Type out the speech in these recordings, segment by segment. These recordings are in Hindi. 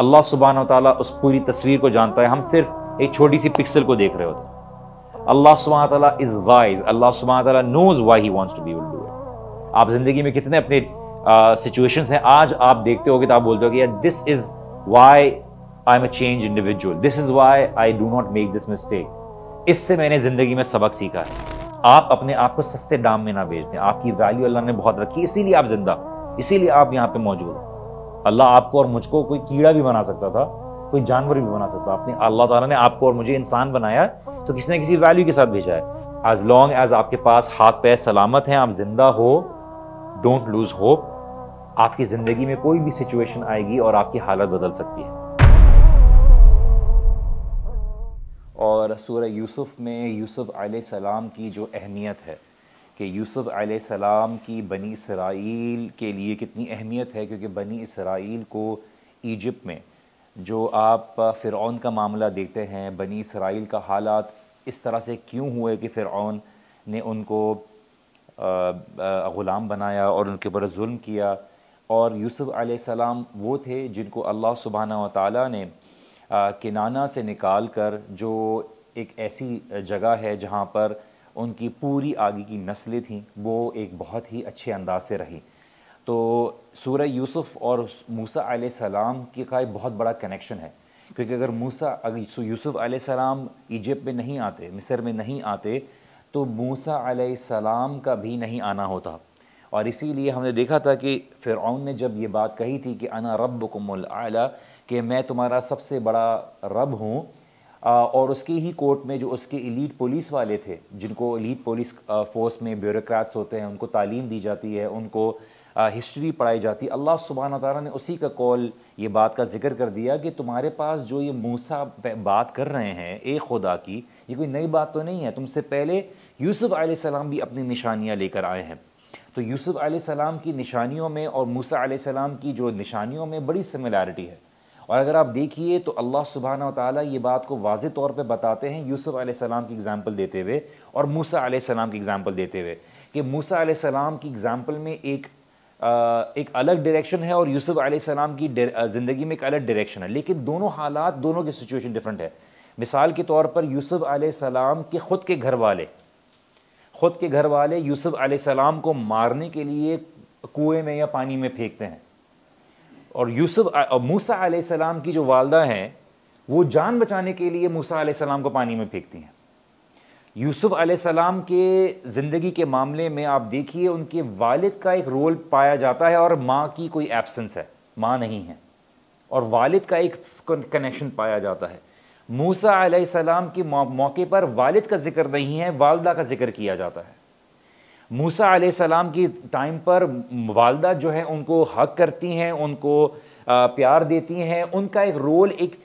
अल्लाह सुबहान ताली उस पूरी तस्वीर को जानता है हम सिर्फ एक छोटी सी पिक्सल को देख रहे होते हैं अल्लाह सुबहान तला इज़ वाइज अल्लाह सुबहान तला knows why he wants to be उल्डू इट आप ज़िंदगी में कितने अपने सिचुएशन हैं आज आप देखते हो कि तो आप बोलते हो कि यार this is why I am a change individual this is why I do not make this mistake इससे मैंने ज़िंदगी में सबक सीखा है आप अपने आप को सस्ते दाम में ना बेच दें आपकी वैल्यू अल्लाह ने बहुत रखी इसीलिए आप जिंदा इसीलिए आप यहाँ पे मौजूद हो अल्लाह आपको और मुझको कोई कीड़ा भी बना सकता था कोई जानवर भी बना सकता अपने अल्लाह ताला ने आपको और मुझे इंसान बनाया तो किसी न किसी वैल्यू के साथ भेजा है एज लॉन्ग एज आपके पास हाथ पैर सलामत हैं आप जिंदा हो डोंट लूज होप आपकी ज़िंदगी में कोई भी सिचुएशन आएगी और आपकी हालत बदल सकती है और सूर्य यूसुफ में यूसुफ सलाम की जो अहमियत है कि यूसुफ आसमाम की बनी इसराइल के लिए कितनी अहमियत है क्योंकि बनी इसराइल को ईजिप्ट में जो आप फ़िरौन का मामला देखते हैं बनी इसराइल का हालात इस तरह से क्यों हुए कि फ़िरौन ने उनको ग़ुलाम बनाया और उनके ऊपर जुल्म किया और यूसुफ आसमाम वो थे जिनको अल्लाह सुबहाना ताली ने किनाना से निकाल कर जो एक ऐसी जगह है जहाँ पर उनकी पूरी आगे की नस्लें थीं वो एक बहुत ही अच्छे अंदाज से रही तो सूर्य यूसुफ़ और मूसा सलाम के का एक बहुत बड़ा कनेक्शन है क्योंकि अगर मूसा अगर यूसुफ़ सलाम इजिप्ट में नहीं आते मिस्र में नहीं आते तो मूसा सलाम का भी नहीं आना होता और इसीलिए हमने देखा था कि फिर ने जब ये बात कही थी कि अना रब कमल आला कि मैं तुम्हारा सबसे बड़ा रब हूँ और उसके ही कोर्ट में जो उसके इलीट पुलिस वाले थे जिनको इलीट पुलिस फोर्स में ब्यूरोक्रेट्स होते हैं उनको तालीम दी जाती है उनको हिस्ट्री पढ़ाई जाती है अल्लाह सुबहान तारा ने उसी का कॉल ये बात का जिक्र कर दिया कि तुम्हारे पास जो ये मूसा बात कर रहे हैं ए खुदा की ये कोई नई बात तो नहीं है तुमसे पहले यूसुफ़ आसमाम भी अपनी निशानियाँ लेकर आए हैं तो यूसुफ़ आसमाम की निशानियों में और मूसा आसमाम की जो निशानियों में बड़ी सिमिलारिटी है और अगर आप देखिए तो अल्लाह सुबहाना ताली ये बात को वाज तौर पर बताते हैं यूसुफ़ आसमाम की एग्ज़ाम्पल देते हुए और मूसा आसमाम की एग्ज़ाम्पल देते हुए कि मूसा आसमाम की एग्ज़ाम्पल में एक एक अलग डायरेक्शन है और यूसुफ आसमाम की ज़िंदगी में एक अलग डायरेक्शन है लेकिन दोनों हालात दोनों की सिचुएशन डिफरेंट है मिसाल के तौर पर यूसुफ आसमाम के ख़ुद के घर वाले ख़ुद के घर वाले यूसुफ आसमाम को मारने के लिए कुएँ में या पानी में फेंकते हैं और यूसुफ और मूसा सलाम की जो वालदा हैं वो जान बचाने के लिए मूसा आसमाम को पानी में फेंकती हैं यूसुफ सलाम के ज़िंदगी के मामले में आप देखिए उनके वालिद का एक रोल पाया जाता है और माँ की कोई एब्सेंस है माँ नहीं है और वालिद का एक कनेक्शन पाया जाता है मूसा सलाम के मौके पर वालिद का जिक्र नहीं है वालदा का जिक्र किया जाता है मूसा आलाम की टाइम पर वालदा जो है उनको हक करती हैं उनको प्यार देती हैं उनका एक रोल एक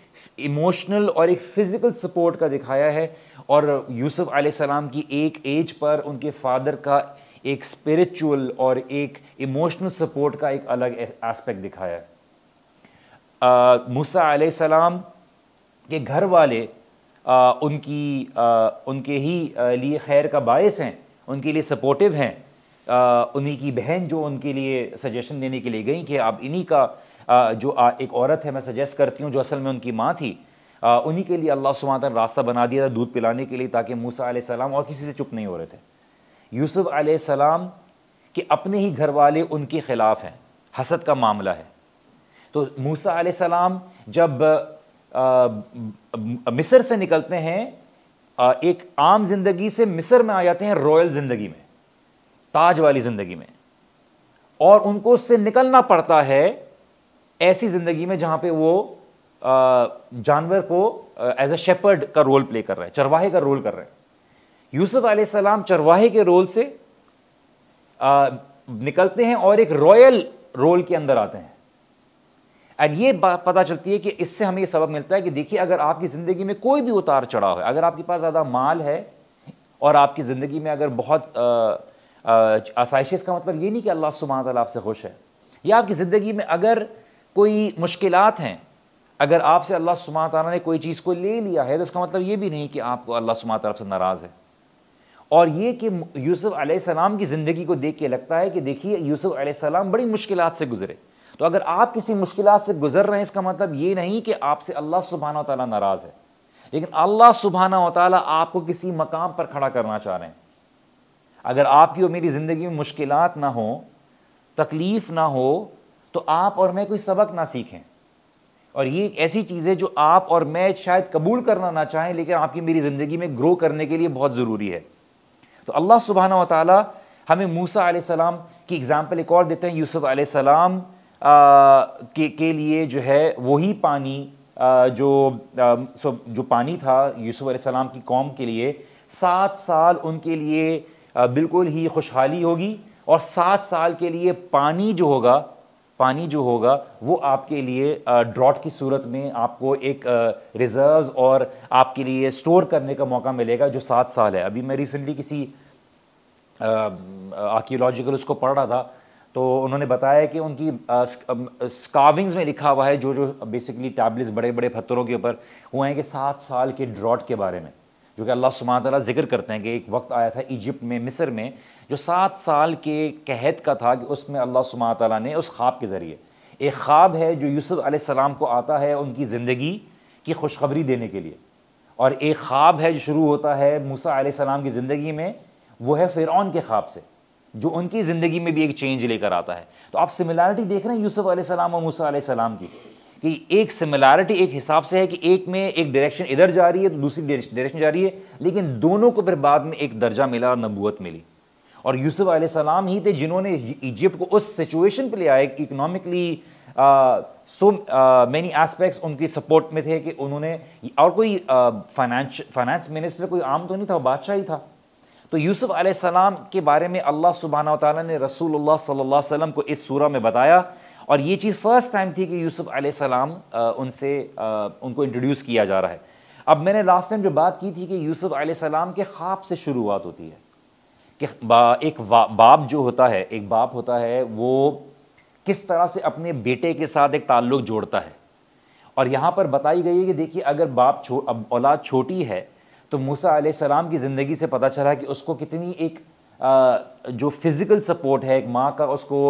इमोशनल और एक फ़िज़िकल सपोर्ट का दिखाया है और यूसुफ आलाम की एक एज पर उनके फादर का एक स्पिरिचुअल और एक इमोशनल सपोर्ट का एक अलग एस्पेक्ट दिखाया है मूसा आलाम के घर वाले आ, उनकी आ, उनके ही लिए खैर का बायस हैं उनके लिए सपोर्टिव हैं उन्हीं की बहन जो उनके लिए सजेशन देने के लिए गई कि आप इन्हीं का आ, जो आ, एक औरत है मैं सजेस्ट करती हूँ जो असल में उनकी माँ थी उन्हीं के लिए अल्लाह सुबह रास्ता बना दिया था दूध पिलाने के लिए ताकि मूसा सलाम और किसी से चुप नहीं हो रहे थे यूसुफ सलाम के अपने ही घर वाले उनके ख़िलाफ़ हैं हसद का मामला है तो मूसा आलाम जब मिसर से निकलते हैं एक आम जिंदगी से मिस्र में आ जाते हैं रॉयल जिंदगी में ताज वाली जिंदगी में और उनको उससे निकलना पड़ता है ऐसी जिंदगी में जहां पे वो जानवर को एज अ शेपर्ड का रोल प्ले कर रहे हैं चरवाहे का रोल कर रहे हैं यूसुफ सलाम चरवाहे के रोल से निकलते हैं और एक रॉयल रोल के अंदर आते हैं एंड ये बात पता चलती है कि इससे हमें ये सबक मिलता है कि देखिए अगर आपकी ज़िंदगी में कोई भी उतार चढ़ाव है अगर आपके पास ज़्यादा माल है और आपकी ज़िंदगी में अगर बहुत आसाइश का मतलब ये नहीं कि अल्लाह सुबह तला आपसे खुश है या आपकी ज़िंदगी में अगर कोई मुश्किल हैं अगर आपसे अल्लाह सुबह तला ने कोई चीज़ को ले लिया है तो इसका मतलब ये भी नहीं कि आपको अल्लाह सुबह तरफ से नाराज़ है और ये कि यूसुफ़ सलाम की ज़िंदगी को देख के लगता है कि देखिए यूसुफ़ सलाम बड़ी मुश्किल से गुजरे तो अगर आप किसी मुश्किल से गुजर रहे हैं इसका मतलब ये नहीं कि आपसे अल्लाह सुबहाना तला नाराज़ है लेकिन अल्लाह सुबहाना ताली आपको किसी मकाम पर खड़ा करना चाह रहे हैं अगर आपकी और मेरी ज़िंदगी में मुश्किल ना हो तकलीफ़ ना हो तो आप और मैं कोई सबक ना सीखें और ये एक ऐसी चीज़ है जो आप और मैं शायद कबूल करना ना चाहें लेकिन आपकी मेरी ज़िंदगी में ग्रो करने के लिए बहुत ज़रूरी है तो अल्लाह सुबहाना ताली हमें मूसा सलाम की एग्ज़ाम्पल एक और देते हैं यूसुफ़ सलाम के, के लिए जो है वही पानी जो सो जो पानी था यूसुफ़ सलाम की कौम के लिए सात साल उनके लिए बिल्कुल ही खुशहाली होगी और सात साल के लिए पानी जो होगा पानी जो होगा वो आपके लिए ड्रॉट की सूरत में आपको एक रिजर्व्स और आपके लिए स्टोर करने का मौका मिलेगा जो सात साल है अभी मैं रिसेंटली किसी आर्कियोलॉजिकल उसको पढ़ रहा था तो उन्होंने बताया कि उनकी स्काविंग्स में लिखा हुआ है जो जो बेसिकली टैबलेट्स बड़े बड़े पत्थरों के ऊपर हुए हैं कि सात साल के ड्रॉट के बारे में जो कि अल्लाह सुबह तला जिक्र करते हैं कि एक वक्त आया था इजिप्ट में मिस्र में जो सात साल के कहत का था कि उसमें अल्लाह सुबह तला ने उस ख्वाब के ज़रिए एक ख्वाब है जो यूसुफ आसमाम को आता है उनकी ज़िंदगी की खुशखबरी देने के लिए और एक ख्वाब है जो शुरू होता है मूसा सलाम की ज़िंदगी में वो है फ़िरौन के ख्वाब से जो उनकी ज़िंदगी में भी एक चेंज लेकर आता है तो आप सिमिलैरिटी देख रहे हैं यूसुफ आसमाम और मूसा सलाम की कि एक सिमिलैरिटी एक हिसाब से है कि एक में एक डायरेक्शन इधर जा रही है तो दूसरी डायरेक्शन जा रही है लेकिन दोनों को फिर बाद में एक दर्जा मिला और नबूत मिली और यूसुफ आसमाम ही थे जिन्होंने इजिप्ट को उस सिचुएशन पर ले आए इकोनॉमिकली सो मैनी एस्पेक्ट्स उनकी सपोर्ट में थे कि उन्होंने और कोई फाइनेंस फाइनेंस मिनिस्टर कोई आम तो नहीं था बादशाह ही था तो यूसुफ अलैहिस्सलाम के बारे में अल्लाह सुबहाना ताला ने रसूल सल्लल्लाहु वसम को इस सूरा में बताया और ये चीज़ फ़र्स्ट टाइम थी कि यूसुफ अलैहिस्सलाम उनसे उनको इंट्रोड्यूस किया जा रहा है अब मैंने लास्ट टाइम जो बात की थी कि यूसुफ अलैहिस्सलाम के ख्वाब से शुरुआत होती है कि बा, एक बाप जो होता है एक बाप होता है वो किस तरह से अपने बेटे के साथ एक ताल्लुक जोड़ता है और यहाँ पर बताई गई है कि देखिए अगर बाप छो अब औलाद छोटी है तो मूसा आलाम की ज़िंदगी से पता चला कि उसको कितनी एक जो फिज़िकल सपोर्ट है एक माँ का उसको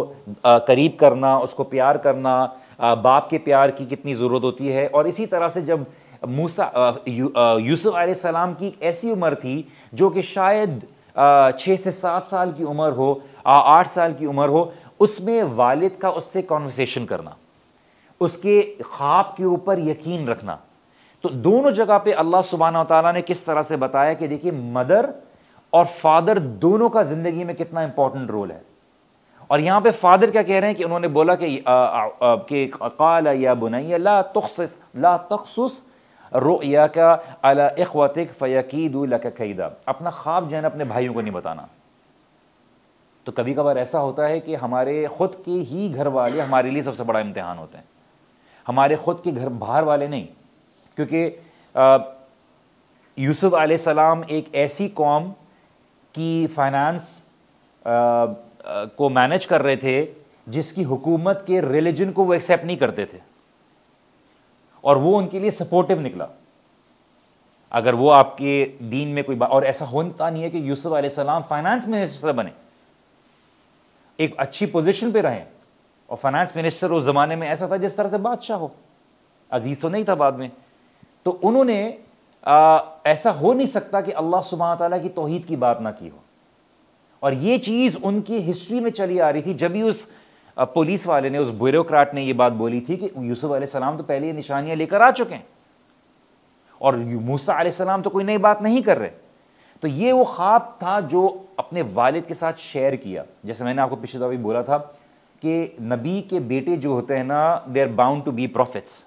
करीब करना उसको प्यार करना बाप के प्यार की कितनी ज़रूरत होती है और इसी तरह से जब मूसा यूसुफ सलाम की एक ऐसी उम्र थी जो कि शायद छः से सात साल की उम्र हो आठ साल की उम्र हो उसमें वालिद का उससे कॉन्वर्सेशन करना उसके ख्वाब के ऊपर यकीन रखना तो दोनों जगह पे अल्लाह सुबहाना तला ने किस तरह से बताया कि देखिए मदर और फादर दोनों का जिंदगी में कितना इंपॉर्टेंट रोल है और यहां पे फादर क्या कह रहे हैं कि उन्होंने बोला कि कि काल या बुनैया ला तखस ला तखसुस रोया का अला इखवतिक फ़यकीद लकैदा अपना ख्वाब जो है अपने भाइयों को नहीं बताना तो कभी कभार ऐसा होता है कि हमारे खुद के ही घर वाले हमारे लिए सबसे बड़ा इम्तहान होते हैं हमारे खुद के घर बाहर वाले नहीं क्योंकि यूसुफ आलाम एक ऐसी कौम की फाइनेंस को मैनेज कर रहे थे जिसकी हुकूमत के रिलीजन को वो एक्सेप्ट नहीं करते थे और वो उनके लिए सपोर्टिव निकला अगर वो आपके दीन में कोई और ऐसा होता नहीं है कि यूसुफ आसमाम फाइनेंस मिनिस्टर बने एक अच्छी पोजीशन पे रहें और फाइनेंस मिनिस्टर उस ज़माने में ऐसा था जिस तरह से बादशाह हो अजीज़ तो नहीं था बाद में तो उन्होंने आ, ऐसा हो नहीं सकता कि अल्लाह सुबह तला की तोहद की बात ना की हो और ये चीज़ उनकी हिस्ट्री में चली आ रही थी जब भी उस पुलिस वाले ने उस ब्यूरोक्राट ने ये बात बोली थी कि यूसुफ सलाम तो पहले ये निशानियां लेकर आ चुके हैं और मूसा सलाम तो कोई नई बात नहीं कर रहे तो ये वो ख्वाब था जो अपने वालिद के साथ शेयर किया जैसे मैंने आपको पिछले दफा भी बोला था कि नबी के बेटे जो होते हैं ना they are bound to be profits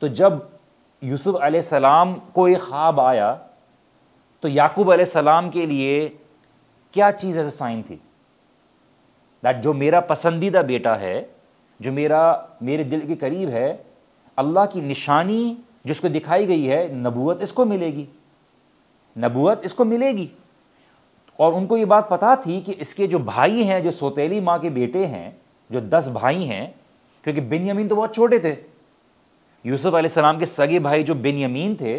तो जब यूसुफ सलाम को एक ख्वाब आया तो याकूब सलाम के लिए क्या चीज़ ऐसा साइन थी दैट जो मेरा पसंदीदा बेटा है जो मेरा मेरे दिल के करीब है अल्लाह की निशानी जिसको दिखाई गई है नबूत इसको मिलेगी नबूत इसको मिलेगी और उनको ये बात पता थी कि इसके जो भाई हैं जो सोतेली माँ के बेटे हैं जो दस भाई हैं क्योंकि बिन्यामीन तो बहुत छोटे थे यूसुफ सलाम के सगे भाई जो बेनियमीन थे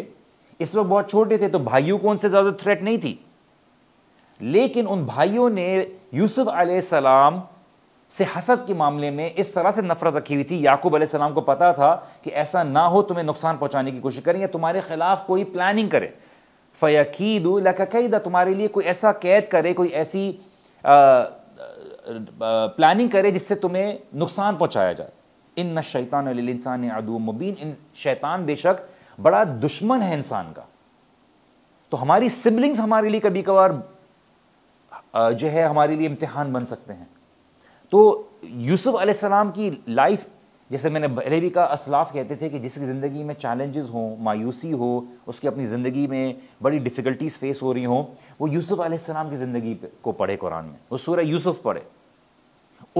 इस वक्त बहुत छोटे थे तो भाइयों को उनसे ज़्यादा थ्रेट नहीं थी लेकिन उन भाइयों ने यूसुफ सलाम से हसद के मामले में इस तरह से नफरत रखी हुई थी याकूब सलाम को पता था कि ऐसा ना हो तुम्हें नुकसान पहुंचाने की कोशिश करें या तुम्हारे खिलाफ कोई प्लानिंग करे फ़यकीद लकदा तुम्हारे लिए कोई ऐसा कैद करे कोई ऐसी आ, आ, आ, प्लानिंग करे जिससे तुम्हें नुकसान पहुंचाया जाए इन न शैतान इंसान अदू मुबीन इन शैतान बेशक बड़ा दुश्मन है इंसान का तो हमारी सिबलिंग्स हमारे लिए कभी कभार जो है हमारे लिए इम्तिहान बन सकते हैं तो यूसुफ अलैहिस्सलाम की लाइफ जैसे मैंने पहले भी कहा असलाफ कहते थे कि जिसकी ज़िंदगी में चैलेंजेस हों मायूसी हो उसकी अपनी ज़िंदगी में बड़ी डिफ़िकल्टीज फेस हो रही हों वो यूसुफ़ आसमाम की ज़िंदगी को पढ़े कुरान में वो सूर्य यूसुफ़ पढ़े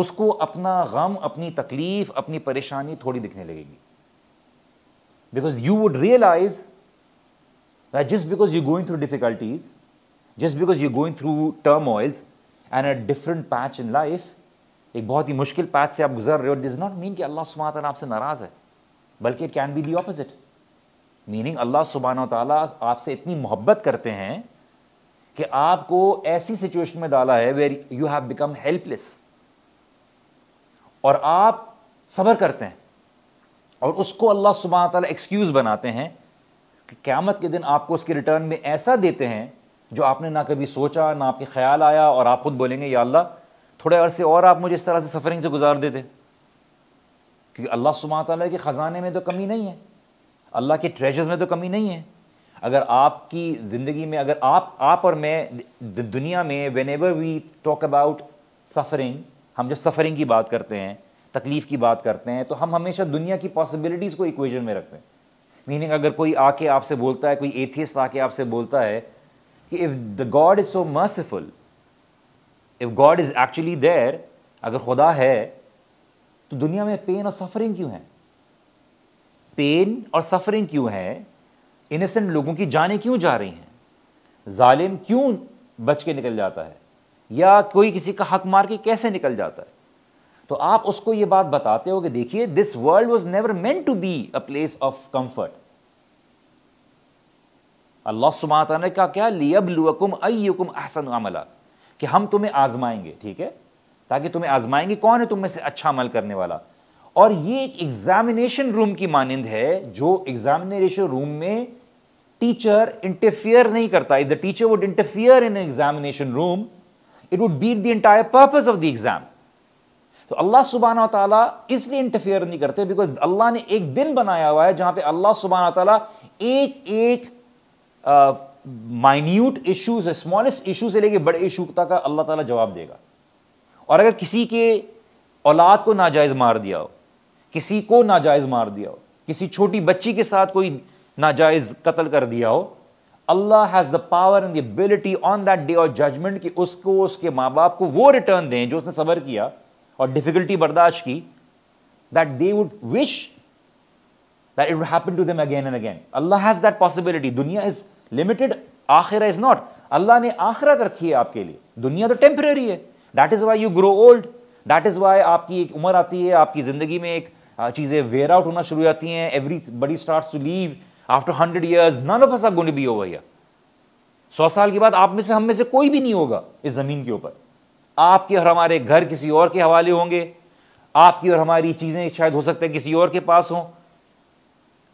उसको अपना गम अपनी तकलीफ अपनी परेशानी थोड़ी दिखने लगेगी because you would realise just because you going through difficulties just because you going through turmoils and a different patch in life एक बहुत ही मुश्किल पैच से आप गुजर रहे हो डिज नॉट मीन कि अल्लाह सुबहाना ताला आपसे नाराज़ है बल्कि it can be the opposite meaning अल्लाह सुबहाना तला आपसे इतनी मोहब्बत करते हैं कि आपको ऐसी सिचुएशन में डाला है where you have become helpless और आप सब्र करते हैं और उसको अल्लाह सुबह तला एक्सक्यूज़ बनाते हैं कि क़्यामत के दिन आपको उसके रिटर्न में ऐसा देते हैं जो आपने ना कभी सोचा ना आपके ख्याल आया और आप ख़ुद बोलेंगे या अल्लाह थोड़े अरसे और आप मुझे इस तरह से सफरिंग से गुजार देते क्योंकि अल्लाह सुबह तला के ख़जाने में तो कमी नहीं है अल्लाह के ट्रेजर्स में तो कमी नहीं है अगर आपकी ज़िंदगी में अगर आप आप और मैं दुनिया में whenever we talk about suffering हम जब सफ़रिंग की बात करते हैं तकलीफ़ की बात करते हैं तो हम हमेशा दुनिया की पॉसिबिलिटीज़ को इक्वेशन में रखते हैं मीनिंग अगर कोई आके आपसे बोलता है कोई एथियस्ट आके आपसे बोलता है कि if the God is so merciful if God is actually there अगर खुदा है तो दुनिया में पेन और सफ़रिंग क्यों है पेन और सफ़रिंग क्यों है इनोसेंट लोगों की जाने क्यों जा रही हैं जालिम क्यों बच के निकल जाता है या कोई किसी का हक मार के कैसे निकल जाता है तो आप उसको ये बात बताते हो कि देखिए this world was never meant to be a place of comfort Allah सुमाता ने कहा क्या लुअकुम अयुकुम अहसन अमला कि हम तुम्हें आजमाएंगे ठीक है ताकि तुम्हें आजमाएंगे कौन है तुम में से अच्छा अमल करने वाला और ये एक एग्जामिनेशन रूम की मानंद है जो एग्जामिनेशन रूम में टीचर इंटरफियर नहीं करता if the teacher would interfere in examination room it would beat the entire purpose of the exam. तो अल्लाह सुबहाना तला इसलिए इंटरफेयर नहीं करते बिकॉज अल्लाह ने एक दिन बनाया हुआ है जहां पे अल्लाह सुबहाना तला एक एक माइन्यूट इशू से स्मॉलेस्ट इशू से लेके बड़े इशू तक का अल्लाह ताला जवाब देगा और अगर किसी के औलाद को नाजायज़ मार दिया हो किसी को नाजायज़ मार दिया हो किसी छोटी बच्ची के साथ कोई नाजायज़ कत्ल कर दिया हो Allah has the power and the ability on that day और जजमेंट कि उसको उसके माँ बाप को वो रिटर्न दें जो उसने सबर किया और डिफिकल्टी बर्दाश्त की that they would wish that it would happen to them again and again Allah has that possibility दुनिया इज लिमिटेड आखिर इज नॉट अल्लाह ने आखिरत रखी है आपके लिए दुनिया तो टेम्प्रेरी है that is why you grow old that is why आपकी एक उम्र आती है आपकी जिंदगी में एक चीज़ें वेयर आउट होना शुरू हो जाती हैं everybody start to leave after hundred years none of us are going to be over here सौ साल के बाद आप में से हम में से कोई भी नहीं होगा इस जमीन के ऊपर आपके और हमारे घर किसी और के हवाले होंगे आपकी और हमारी चीजें शायद हो सकता है किसी और के पास हो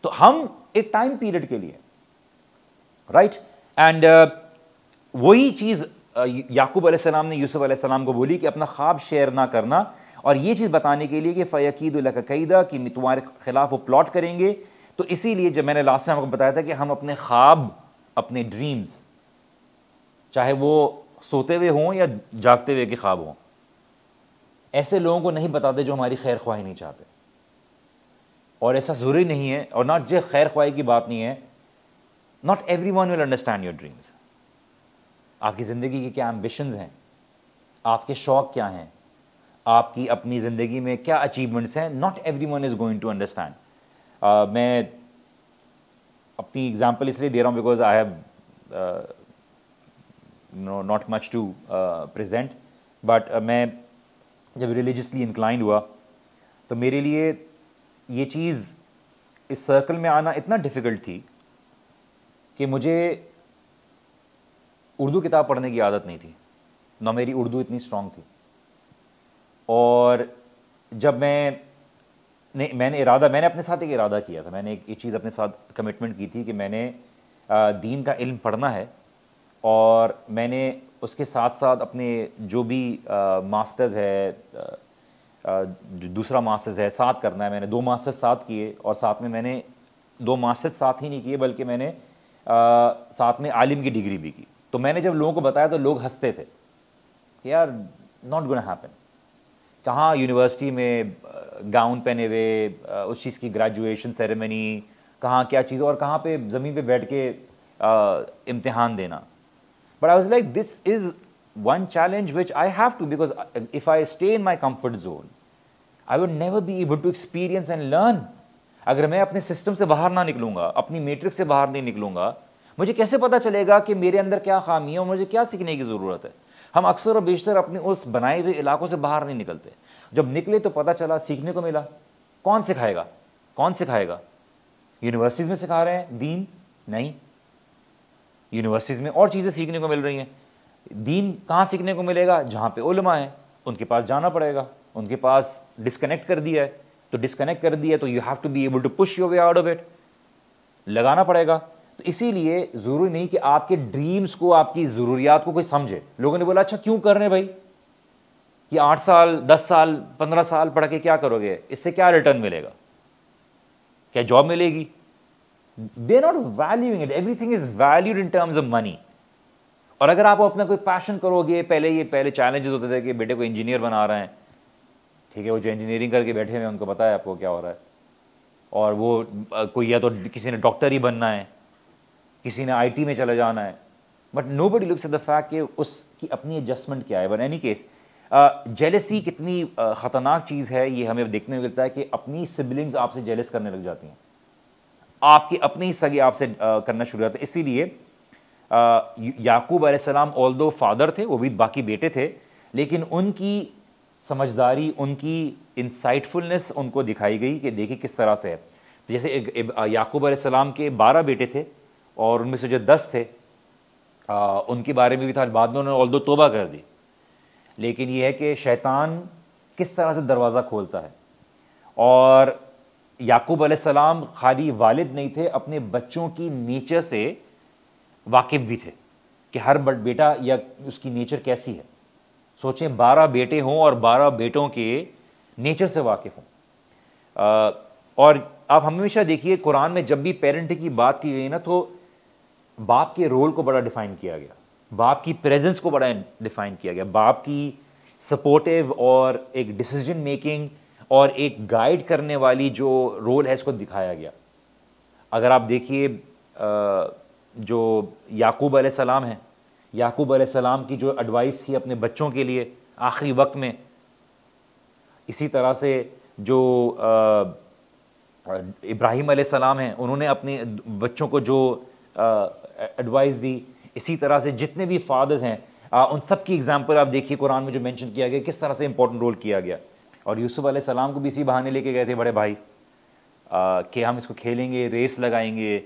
तो हम एक टाइम पीरियड के लिए राइट एंड uh, वही चीज uh, याकूब सलाम ने यूसुफ सलाम को बोली कि अपना ख्वाब शेयर ना करना और ये चीज़ बताने के लिए कि फ़यकीद कैदा कि तुम्हारे खिलाफ वो प्लॉट करेंगे तो इसीलिए जब मैंने लास्ट टाइम आपको बताया था कि हम अपने ख्वाब अपने ड्रीम्स चाहे वो सोते हुए हों या जागते हुए के ख्वाब हों ऐसे लोगों को नहीं बताते जो हमारी खैर ख्वाही नहीं चाहते और ऐसा ज़रूरी नहीं है और नॉट जो खैर ख्वाही की बात नहीं है not everyone will understand your dreams आपकी ज़िंदगी की क्या एम्बिशंस हैं आपके शौक़ क्या हैं आपकी अपनी ज़िंदगी में क्या अचीवमेंट्स हैं not everyone is going to understand Uh, मैं अपनी एग्जाम्पल इसलिए दे रहा हूँ because I have no not much to present but मैं जब रिलीजसली इंक्लाइंड हुआ तो मेरे लिए ये चीज़ इस सर्कल में आना इतना डिफ़िकल्ट थी कि मुझे उर्दू किताब पढ़ने की आदत नहीं थी ना मेरी उर्दू इतनी स्ट्रांग थी और जब मैं नहीं मैंने इरादा मैंने अपने साथ एक इरादा किया था मैंने एक ये चीज़ अपने साथ कमिटमेंट की थी कि मैंने दीन का इल्म पढ़ना है और मैंने उसके साथ साथ अपने जो भी मास्टर्स है दूसरा मास्टर्स है साथ करना है मैंने दो मास्टर्स साथ किए और साथ में मैंने दो मास्टर्स साथ ही नहीं किए बल्कि मैंने आ, साथ में आलिम की डिग्री भी की तो मैंने जब लोगों को बताया तो लोग हंसते थे कि यार नॉट गुना हैपन कहाँ यूनिवर्सिटी में गाउन पहने हुए उस चीज़ की ग्रेजुएशन सेरेमनी कहाँ क्या चीज़ और कहाँ पे ज़मीन पे बैठ के इम्तिहान देना but I was like this is one challenge which I have to because if I stay in my comfort zone I would never be able to experience and learn अगर मैं अपने सिस्टम से बाहर ना निकलूंगा अपनी मेट्रिक से बाहर नहीं निकलूंगा मुझे कैसे पता चलेगा कि मेरे अंदर क्या खामी है और मुझे क्या सीखने की ज़रूरत है हम अक्सर और बेशतर अपने उस बनाए हुए इलाकों से बाहर नहीं निकलते जब निकले तो पता चला सीखने को मिला कौन सिखाएगा कौन सिखाएगा यूनिवर्सिटीज़ में सिखा रहे हैं दीन नहीं यूनिवर्सिटीज़ में और चीज़ें सीखने को मिल रही हैं दीन कहाँ सीखने को मिलेगा जहाँ पे उलमा है उनके पास जाना पड़ेगा उनके पास डिस्कनेक्ट कर दिया है तो डिस्कनेक्ट कर दिया तो you have to be able to push your way out of it लगाना पड़ेगा तो इसीलिए ज़रूरी नहीं कि आपके ड्रीम्स को आपकी ज़रूरियात को कोई समझे लोगों ने बोला अच्छा क्यों कर रहे हैं भाई कि आठ साल दस साल पंद्रह साल पढ़ के क्या करोगे इससे क्या रिटर्न मिलेगा क्या जॉब मिलेगी they not valuing it everything is valued in terms of money और अगर आप अपना कोई पैशन करोगे पहले ये पहले चैलेंजेस होते थे कि बेटे को इंजीनियर बना रहे हैं ठीक है वो जो इंजीनियरिंग करके बैठे हुए हैं उनको पता है आपको क्या हो रहा है और वो कोई या तो किसी ने डॉक्टर ही बनना है किसी ने आईटी में चले जाना है but nobody looks at the fact कि उसकी अपनी एडजस्टमेंट क्या है बट एनी केस जेलसी कितनी ख़तरनाक चीज़ है ये हमें देखने में मिलता है कि अपनी सिबलिंग्स आपसे जेलस करने लग जाती हैं आपके अपने ही सगे आपसे करना शुरू करते इसीलिए याकूब आसमाम ऑल दो फादर थे वो भी बाकी बेटे थे लेकिन उनकी समझदारी उनकी इंसाइटफुलनेस उनको दिखाई गई कि देखिए किस तरह से है तो जैसे याकूब आसमाम के बारह बेटे थे और उनमें से जो दस थे आ, उनके बारे में भी था बाद में उन्होंने ऑल दो तोबा कर दी लेकिन यह है कि शैतान किस तरह से दरवाज़ा खोलता है और याकूब सलाम खाली वालिद नहीं थे अपने बच्चों की नेचर से वाकिफ भी थे कि हर बट बेटा या उसकी नेचर कैसी है सोचें बारह बेटे हों और बारह बेटों के नेचर से वाकिफ़ हों और आप हमेशा देखिए कुरान में जब भी पेरेंटिंग की बात की गई ना तो बाप के रोल को बड़ा डिफ़ाइन किया गया बाप की प्रेजेंस को बड़ा डिफाइन किया गया बाप की सपोर्टिव और एक डिसीजन मेकिंग और एक गाइड करने वाली जो रोल है इसको दिखाया गया अगर आप देखिए जो याकूब सलाम है याकूब सलाम की जो एडवाइस थी अपने बच्चों के लिए आखिरी वक्त में इसी तरह से जो इब्राहिम सलाम हैं उन्होंने अपने बच्चों को जो एडवाइस दी इसी तरह से जितने भी फादर्स हैं आ, उन सब की एग्जाम्पल आप देखिए कुरान में जो मेंशन किया गया किस तरह से इंपॉर्टेंट रोल किया गया और यूसुफ सलाम को भी इसी बहाने लेके गए थे बड़े भाई आ, कि हम इसको खेलेंगे रेस लगाएंगे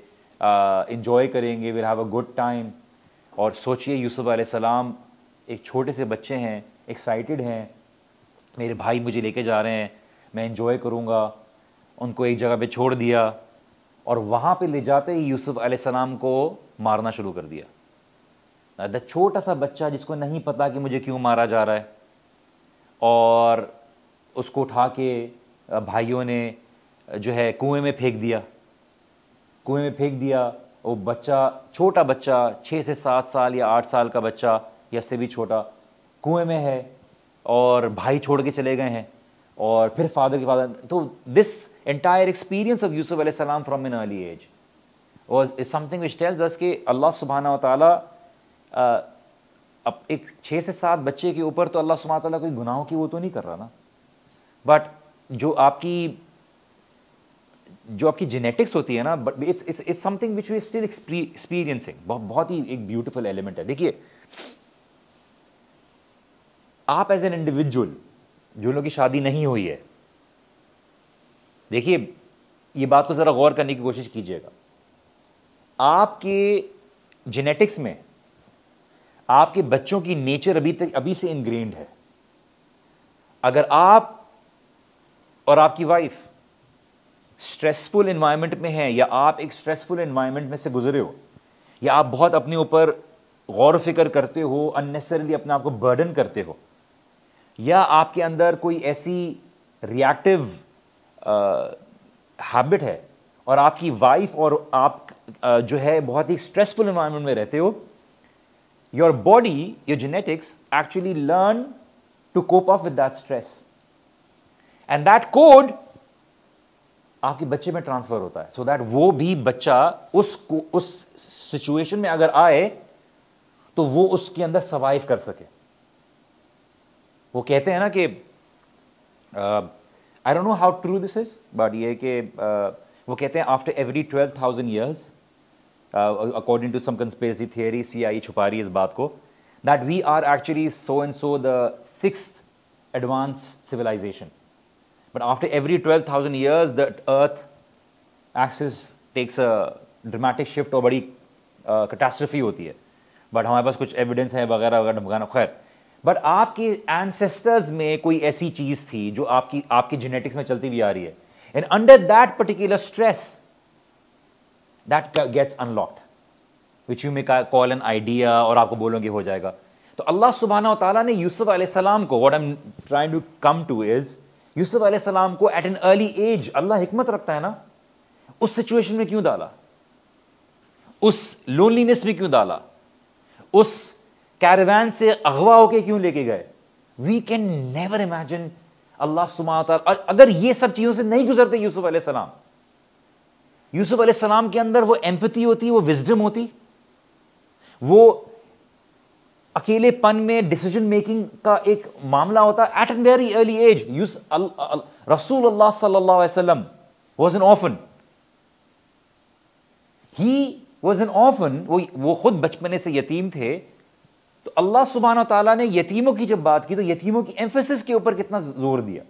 इन्जॉय करेंगे will have a good time और सोचिए यूसुफ सलाम एक छोटे से बच्चे हैं एक्साइटेड हैं मेरे भाई मुझे लेके जा रहे हैं मैं इन्जॉय करूँगा उनको एक जगह पे छोड़ दिया और वहाँ पे ले जाते ही यूसुफ सलाम को मारना शुरू कर दिया द छोटा सा बच्चा जिसको नहीं पता कि मुझे क्यों मारा जा रहा है और उसको उठा के भाइयों ने जो है कुएं में फेंक दिया कुएं में फेंक दिया वो बच्चा छोटा बच्चा छः से सात साल या आठ साल का बच्चा या से भी छोटा कुएं में है और भाई छोड़ के चले गए हैं और फिर फादर के फादर तो this entire experience of Yusuf सलाम from an early age was is something which tells us कि अल्लाह सुबहाना ताली अब एक छः से सात बच्चे के ऊपर तो अल्लाह सुबह कोई गुनाहों की वो तो नहीं कर रहा ना बट जो आपकी जो आपकी जेनेटिक्स होती है ना but it's it's it's something which we still experiencing बहुत ही एक ब्यूटीफुल एलिमेंट है देखिए आप एज एन इंडिविजुअल जो लोग की शादी नहीं हुई है देखिए ये बात को ज़रा गौर करने की कोशिश कीजिएगा आपके जेनेटिक्स में आपके बच्चों की नेचर अभी तक अभी से इनग्रेंड है अगर आप और आपकी वाइफ स्ट्रेसफुल इन्वायरमेंट में हैं या आप एक स्ट्रेसफुल इन्वायरमेंट में से गुजरे हो या आप बहुत अपने ऊपर गौर फिक्र करते हो अननेसरली अपने आप को बर्डन करते हो या आपके अंदर कोई ऐसी रिएक्टिव हैबिट है और आपकी वाइफ और आप आ, जो है बहुत ही स्ट्रेसफुल इन्वायरमेंट में रहते हो your body, your genetics, actually learn to cope up with that stress. And that code आपके बच्चे में ट्रांसफर होता है सो so दैट वो भी बच्चा उस उस सिचुएशन में अगर आए तो वो उसके अंदर सर्वाइव कर सके वो कहते हैं ना कि I don't know how true this is but ये कि uh, वो कहते हैं after every twelve thousand years according to some conspiracy theory C I छुपा रही है इस बात को that we are actually so and so the six advance civilization but after every twelve thousand years the earth axis takes a dramatic shift और बड़ी कटास्ट्रफी होती है बट हमारे पास कुछ एविडेंस है वगैरह वगैरह ढमकाना खैर बट आपके एनसेस्टर्स में कोई ऐसी चीज़ थी जो आपकी आपकी जेनेटिक्स में चलती भी आ रही है and under that particular stress that gets unlocked which you may call an idea और आपको बोलोगे हो जाएगा तो अल्लाह सुबहाना तला ने यूसुफ आसमाम को what am trying to come to is Yusuf आसमाम को at an early age Allah हिकमत रखता है ना उस सिचुएशन में क्यों डाला उस लोनलीनेस में क्यों डाला उस कैरवैन से अगवा होके क्यों लेके गए we can never imagine Allah सुबह और अगर ये सब चीज़ों से नहीं गुजरते यूसुफ आसमाम यूसुफ अलैहिस्सलाम के अंदर वो एम्पति होती वो विजडम होती वो अकेले पन में डिसीजन मेकिंग का एक मामला होता at an very early age यूस रसूल अल्लाह सल्लल्लाहु अलैहि वसल्लम was an orphan he was an orphan वो वो खुद बचपने से यतीम थे तो अल्लाह सुबहाना तआला ने यतीमों की जब बात की तो यतीमों की एम्फेसिस के ऊपर कितना जोर दिया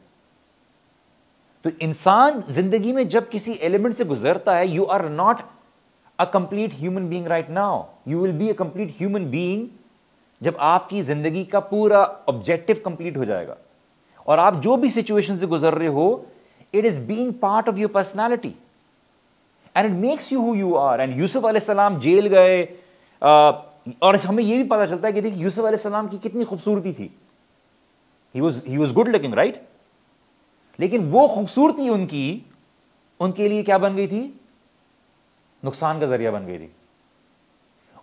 तो इंसान जिंदगी में जब किसी एलिमेंट से गुजरता है you are not a complete human being right now you will be a complete human being जब आपकी जिंदगी का पूरा ऑब्जेक्टिव कंप्लीट हो जाएगा और आप जो भी सिचुएशन से गुजर रहे हो it is being part of your personality and it makes you who you are and Yusuf अलैहिस्सलाम जेल गए और हमें यह भी पता चलता है कि देखिए यूसुफ अलैहिस्सलाम की कितनी खूबसूरती थी he he good looking right लेकिन वो खूबसूरती उनकी उनके लिए क्या बन गई थी नुकसान का जरिया बन गई थी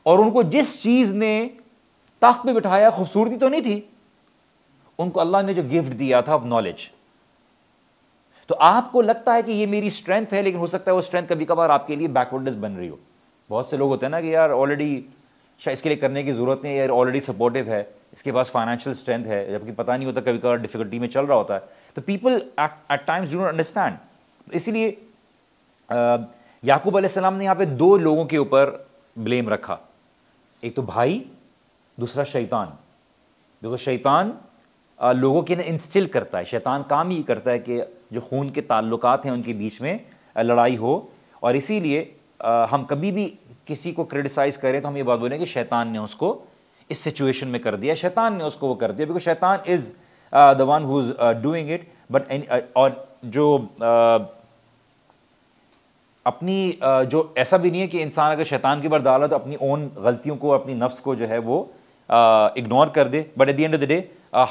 और उनको जिस चीज ने ताक पे बिठाया खूबसूरती तो नहीं थी उनको अल्लाह ने जो गिफ्ट दिया था नॉलेज तो आपको लगता है कि ये मेरी स्ट्रेंथ है लेकिन हो सकता है वो स्ट्रेंथ कभी कभार आपके लिए बैकवर्डनेस बन रही हो बहुत से लोग होते हैं ना कि यार ऑलरेडी शायद इसके लिए करने की ज़रूरत नहीं है यार ऑलरेडी सपोर्टिव है इसके पास फाइनेंशियल स्ट्रेंथ है जबकि पता नहीं होता कभी कभार डिफिकल्टी में चल रहा होता है तो people at times do not understand इसीलिए याकूब अलैहिस्सलाम ने यहाँ पे दो लोगों के ऊपर ब्लेम रखा एक तो भाई दूसरा शैतान बिकॉज शैतान लोगों के ना इंस्टिल करता है शैतान काम ही करता है कि जो खून के ताल्लुक हैं उनके बीच में लड़ाई हो और इसीलिए हम कभी भी किसी को क्रिटिसाइज़ करें तो हम ये बात बोलें कि शैतान ने उसको इस सिचुएशन में कर दिया शैतान ने उसको वो कर दिया बिकॉज शैतान is one who is doing it but any और जो uh, अपनी uh, जो ऐसा भी नहीं है कि इंसान अगर शैतान की बरदाला तो अपनी ओन गलतियों को अपनी नफ्स को जो है वो इग्नोर uh, कर दे but at the end of the day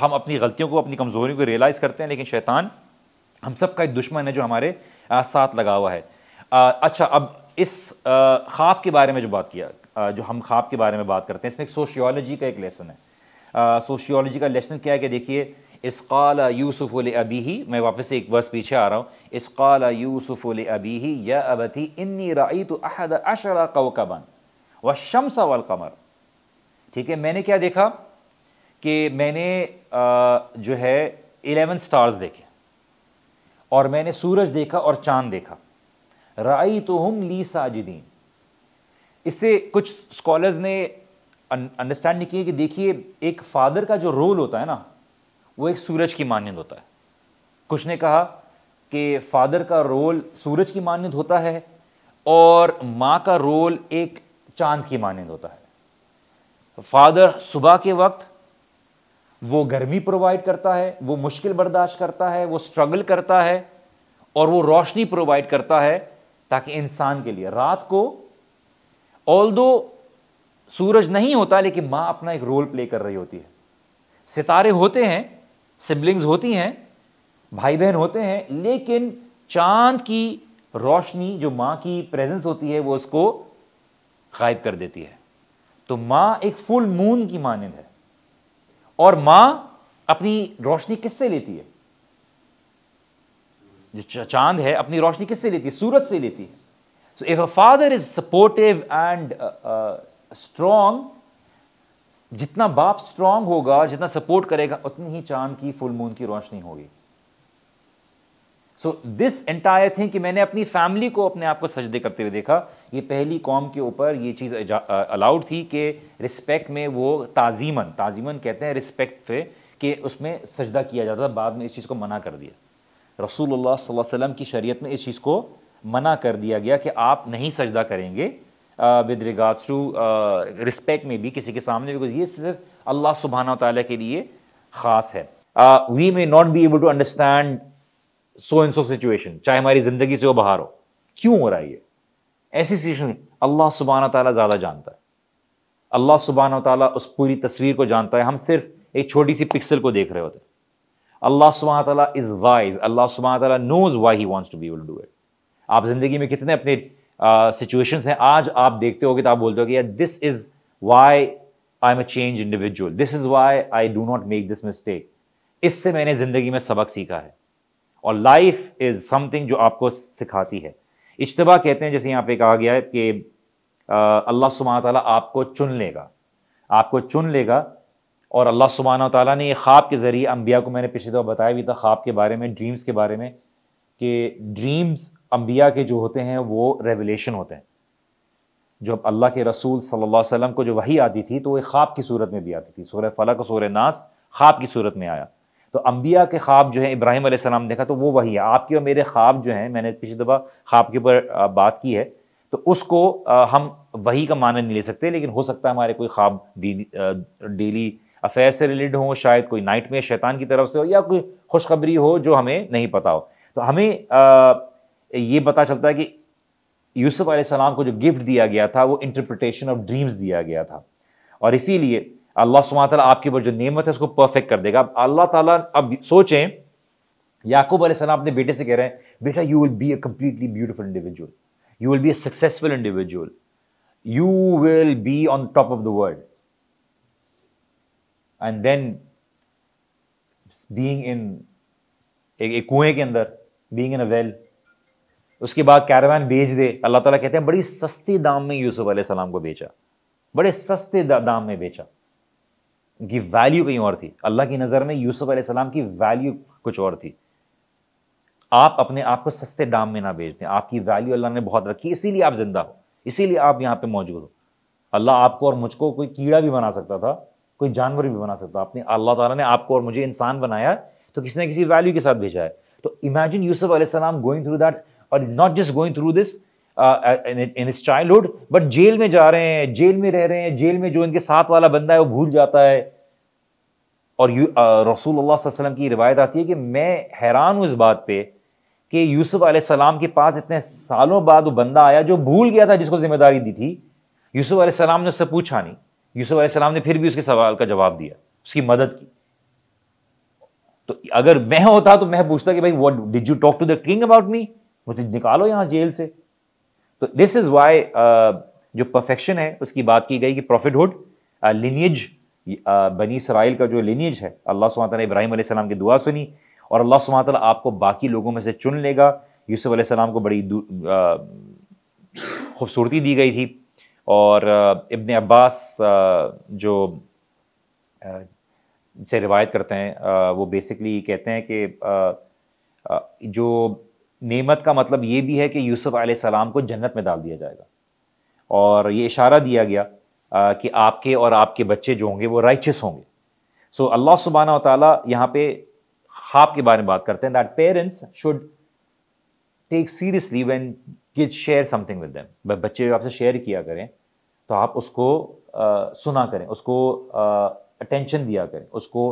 हम अपनी गलतियों को अपनी कमज़ोरियों को रियलाइज़ करते हैं लेकिन शैतान हम सब का एक दुश्मन है जो हमारे साथ लगा हुआ है अच्छा अब इस ख्वाब के बारे में जो बात किया जो हम ख्वाब के बारे में बात करते हैं इसमें एक सोशियोलॉजी का एक लेसन है सोशियोलॉजी का लेसन क्या है कि देखिए इसक़ाल यूसुफ़ अबी ही मैं वापस एक बस पीछे आ रहा हूँ इसक़ाल यूसुफ़ अबी ही या अबती इन्नी राई तो अहद अशरा कौकबन व शमसा वल कमर ठीक है मैंने क्या देखा कि मैंने जो है एलेवन स्टार्स देखे और मैंने सूरज देखा और चांद देखा राई तो हम ली साजिदीन इससे कुछ स्कॉलर्स ने अंडरस्टैंड नहीं किया कि देखिए एक फादर का जो रोल होता है ना वो एक सूरज की मानंद होता है कुछ ने कहा कि फादर का रोल सूरज की मानंद होता है और माँ का रोल एक चांद की मानंद होता है फादर सुबह के वक्त वो गर्मी प्रोवाइड करता है वो मुश्किल बर्दाश्त करता है वो स्ट्रगल करता है और वो रोशनी प्रोवाइड करता है ताकि इंसान के लिए रात को ऑल दो सूरज नहीं होता लेकिन माँ अपना एक रोल प्ले कर रही होती है सितारे होते हैं सिबलिंग्स होती हैं भाई बहन होते हैं लेकिन चांद की रोशनी जो माँ की प्रेजेंस होती है वो उसको गायब कर देती है तो माँ एक फुल मून की मानंद है और माँ अपनी रोशनी किससे लेती है जो चांद है अपनी रोशनी किससे लेती है सूरज से लेती है so if a father is supportive and strong जितना बाप स्ट्रांग होगा जितना सपोर्ट करेगा उतनी ही चांद की फुल मून की रोशनी होगी सो दिस एंटायर थिंग कि मैंने अपनी फैमिली को अपने आप को सजदे करते हुए देखा ये पहली कौम के ऊपर ये चीज़ अलाउड थी कि रिस्पेक्ट में वो ताजीमन ताजीमन कहते हैं रिस्पेक्ट पे कि उसमें सजदा किया जाता था बाद में इस चीज़ को मना कर दिया रसूल सल्लल्लाहु अलैहि वसल्लम की शरीयत में इस चीज़ को मना कर दिया गया कि आप नहीं सजदा करेंगे विद रिगार्ड्स टू रिस्पेक्ट में भी किसी के सामने बिकॉज ये सिर्फ अल्लाह सुबहाना तला के लिए ख़ास है we may not be able to understand so and so situation चाहे हमारी ज़िंदगी से वो बाहर हो क्यों हो रहा है ये ऐसी सिचुएशन अल्लाह सुबहाना तला ज़्यादा जानता है अल्लाह सुबहाना तला उस पूरी तस्वीर को जानता है हम सिर्फ एक छोटी सी पिक्सल को देख रहे होते हैं अल्लाह सुबहाना तला इज़ वाइज अल्लाह सुबहाना तला knows why he wants to be able to do it आप ज़िंदगी में कितने अपने सिचुएशंस हैं आज आप देखते हो कि तो आप बोलते हो कि this is why I am a change individual this is why I do not make this mistake इससे मैंने ज़िंदगी में सबक सीखा है और लाइफ इज़ समथिंग जो आपको सिखाती है इज्तबा कहते हैं जैसे यहाँ पे कहा गया है कि अल्लाह सुबहाना ताला आपको चुन लेगा आपको चुन लेगा और अल्लाह सुबहाना ताला ने ये ख्वाब के ज़रिए अंबिया को मैंने पिछले दफ़ा बताया भी था ख्वाब के बारे में ड्रीम्स के बारे में कि ड्रीम्स अम्बिया के जो होते हैं वो रेवलेशन होते हैं जब अल्लाह के रसूल सल्लल्लाहु अलैहि वसल्लम को जो वही आती थी तो वह ख्वाब की सूरत में भी आती थी सूर फलक सूर नास ख्वाब की सूरत में आया तो अम्बिया के ख्वाब जो है इब्राहिम आसमाम ने देखा तो वो वही है आपके और मेरे ख्वाब जो हैं मैंने पिछली दफ़ा ख्वाब के ऊपर बात की है तो उसको हम वही का माना नहीं ले सकते लेकिन हो सकता है हमारे कोई ख्वाब डेली अफेयर से रिलेटेड हो शायद कोई नाइट में शैतान की तरफ से हो या कोई खुशखबरी हो जो हमें नहीं पता हो तो हमें ये पता चलता है कि यूसुफ सलाम को जो गिफ्ट दिया गया था वो इंटरप्रटेशन ऑफ ड्रीम्स दिया गया था और इसीलिए अल्लाह सुबह आपके ऊपर जो नियमत है उसको परफेक्ट कर देगा अब अल्लाह ताला अब सोचें याकूब सलाम अपने बेटे से कह रहे हैं बेटा you will be a completely beautiful individual you will be a successful individual you will be on top of the world and then being in एक कुएं के अंदर बींग इन अ वेल उसके बाद कैरवान बेच दे अल्लाह ताला कहते हैं बड़ी सस्ते दाम में यूसुफ सलाम को बेचा बड़े सस्ते दाम में बेचा उनकी वैल्यू कहीं और थी अल्लाह की नज़र में यूसुफ सलाम की वैल्यू कुछ और थी आप अपने आप को सस्ते दाम में ना बेच दें आपकी वैल्यू अल्लाह ने बहुत रखी इसीलिए आप जिंदा हो इसीलिए आप यहाँ पे मौजूद हो अल्लाह आपको और मुझको कोई कीड़ा भी बना सकता था कोई जानवर भी बना सकता आपने अल्लाह ताला ने आपको और मुझे इंसान बनाया तो किसी ना किसी वैल्यू के साथ भेजा है तो इमेजिन यूसुफ अलैहिस्सलाम गोइंग थ्रू दैट और not just going through this in child childhood but jail में जा रहे हैं जेल में रह रहे हैं जेल में जो इनके साथ वाला बंदा है वो भूल जाता है और यू रसूल uh, वसल्लम की रिवायत आती है कि मैं हैरान हूँ इस बात पे कि यूसुफ अलैहिस्सलाम के पास इतने सालों बाद वो बंदा आया जो भूल गया था जिसको जिम्मेदारी दी थी यूसुफ अलैहिस्सलाम ने उससे पूछा नहीं यूसुफ अलैहिस्सलाम ने फिर भी उसके सवाल का जवाब दिया उसकी मदद की तो अगर मैं होता तो मैं पूछता कि भाई what did you talk to the king about me मुझे निकालो यहां जेल से तो दिस इज़ वाई जो परफेक्शन है उसकी बात की गई कि prophethood lineage uh, uh, Bani Israel का जो लिनियज है अल्लाह सुबह इब्राहिम सलाम की दुआ सुनी और अल्लाह सुबह आपको बाकी लोगों में से चुन लेगा यूसुफ सलाम को बड़ी uh, खूबसूरती दी गई थी और इब्ने अब्बास जो से रिवायत करते हैं वो बेसिकली कहते हैं कि जो नेमत का मतलब ये भी है कि यूसुफ सलाम को जन्नत में डाल दिया जाएगा और ये इशारा दिया गया कि आपके और आपके बच्चे जो होंगे वो राइचस होंगे सो अल्लाह सुबहाना ताली यहाँ पे खाब के बारे में बात करते हैं that parents should take seriously when get share something with them बच्चे आपसे शेयर किया करें तो आप उसको आ, सुना करें उसको आ, अटेंशन दिया करें उसको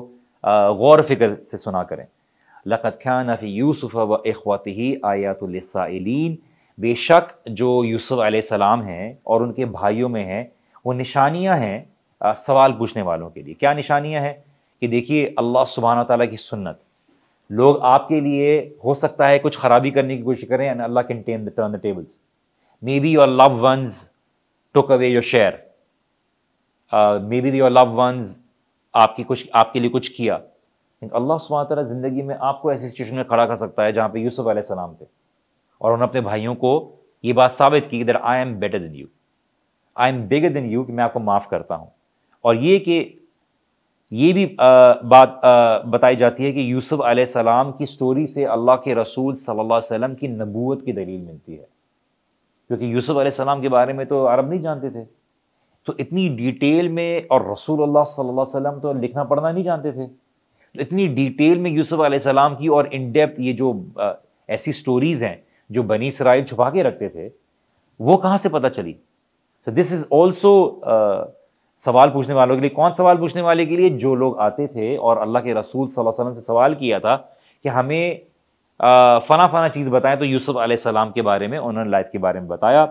गौर फिक्र से सुना करें लक़त खान फ़ी यूसुफ़ व अखवात ही आयातुलसाइलिन बेशक जो यूसुफ़ आसमाम हैं और उनके भाइयों में हैं वो निशानियाँ हैं सवाल पूछने वालों के लिए क्या निशानियाँ हैं कि देखिए अल्लाह सुबहाना ताली की सुन्नत लोग आपके लिए हो सकता है कुछ ख़राबी करने की कोशिश करें and Allah can turn the turn the tables maybe your love ones took away your share maybe your love ones आपकी कुछ आपके लिए कुछ किया अल्लाह सुबह ज़िंदगी में आपको ऐसी सिचुएशन में खड़ा कर सकता है जहाँ पे यूसुफ सलाम थे और उन्होंने अपने भाइयों को ये बात साबित की that I am better than you I am bigger than you कि मैं आपको माफ़ करता हूँ और ये कि ये भी आ, बात बताई जाती है कि यूसुफ सलाम की स्टोरी से अल्लाह के रसूल सल्ला वसम की नबूत की दलील मिलती है क्योंकि यूसुफ सलाम के बारे में तो अरब नहीं जानते थे तो इतनी डिटेल में और रसूल अल्लाह सल्लल्लाहु अलैहि वसल्लम तो लिखना पढ़ना नहीं जानते थे तो इतनी डिटेल में यूसुफ अलैहिस्सलाम की और इन डेप्थ ये जो ऐसी स्टोरीज़ हैं जो बनी इसराइल छुपा के रखते थे वो कहाँ से पता चली तो दिस इज़ ऑल्सो सवाल पूछने वालों के लिए कौन सवाल पूछने वाले के लिए जो लोग आते थे और अल्लाह के रसूल सल्लल्लाहु अलैहि वसल्लम से सवाल किया था कि हमें फ़ना फ़ना चीज़ बताएं तो यूसुफ़ सलाम के बारे में उन्होंने लाइफ के बारे में बताया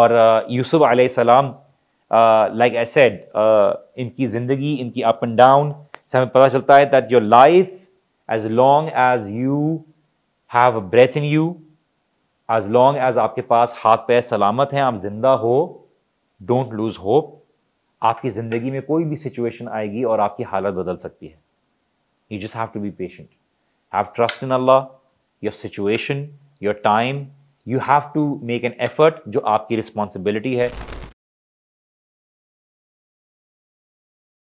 और यूसुफ़ सलाम लाइक आई सेड इनकी ज़िंदगी इनकी अप एंड डाउन से हमें पता चलता है that your life as long as you have a breath in you as long as आपके पास हाथ पैर सलामत हैं आप जिंदा हो डोंट लूज होप आपकी ज़िंदगी में कोई भी सिचुएशन आएगी और आपकी हालत बदल सकती है you just have to be patient have trust in Allah your situation your time you have to make an effort जो आपकी रिस्पॉन्सिबिलिटी है